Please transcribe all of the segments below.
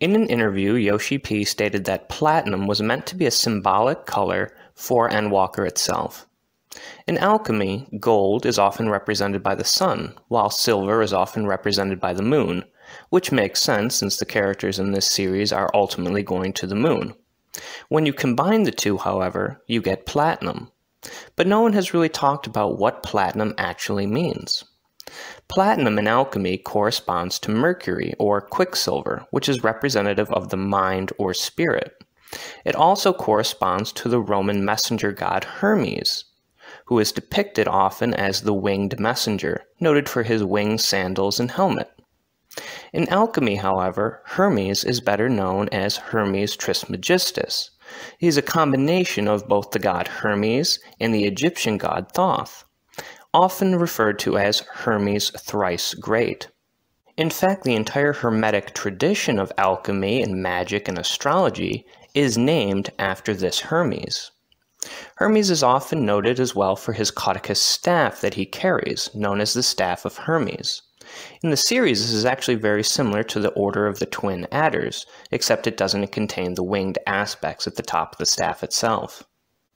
In an interview, Yoshi P stated that platinum was meant to be a symbolic color for Endwalker itself. In alchemy, gold is often represented by the sun, while silver is often represented by the moon, which makes sense since the characters in this series are ultimately going to the moon. When you combine the two, however, you get platinum. But no one has really talked about what platinum actually means. Platinum in alchemy corresponds to mercury or quicksilver, which is representative of the mind or spirit. It also corresponds to the Roman messenger god Hermes, who is depicted often as the winged messenger, noted for his winged sandals and helmet. In alchemy, however, Hermes is better known as Hermes Trismegistus. He is a combination of both the god Hermes and the Egyptian god Thoth, often referred to as Hermes thrice great. In fact, the entire Hermetic tradition of alchemy and magic and astrology is named after this Hermes. Hermes is often noted as well for his caduceus staff that he carries, known as the Staff of Hermes. In the series, this is actually very similar to the Order of the Twin Adders, except it doesn't contain the winged aspects at the top of the staff itself.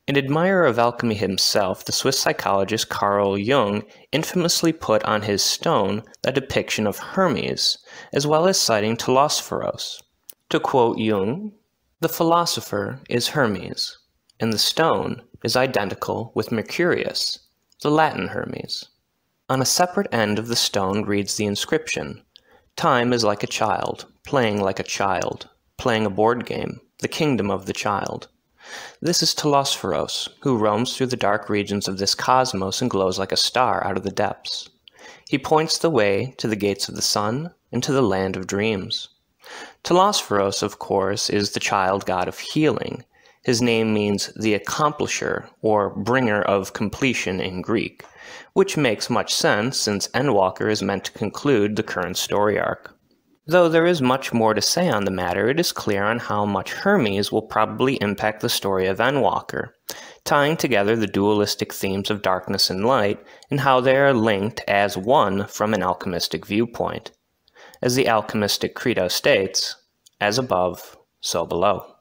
An admirer of alchemy himself, the Swiss psychologist Carl Jung infamously put on his stone a depiction of Hermes, as well as citing Telosphorus. To quote Jung, the philosopher is Hermes, and the stone is identical with Mercurius, the Latin Hermes. On a separate end of the stone reads the inscription Time is like a child, playing like a child, playing a board game, the kingdom of the child. This is Telosphoros, who roams through the dark regions of this cosmos and glows like a star out of the depths. He points the way to the gates of the sun and to the land of dreams. Telosphoros, of course, is the child god of healing. His name means the accomplisher or bringer of completion in Greek, which makes much sense since Endwalker is meant to conclude the current story arc. Though there is much more to say on the matter, it is clear on how much Hermes will probably impact the story of Walker, tying together the dualistic themes of darkness and light and how they are linked as one from an alchemistic viewpoint. As the alchemistic credo states, as above, so below.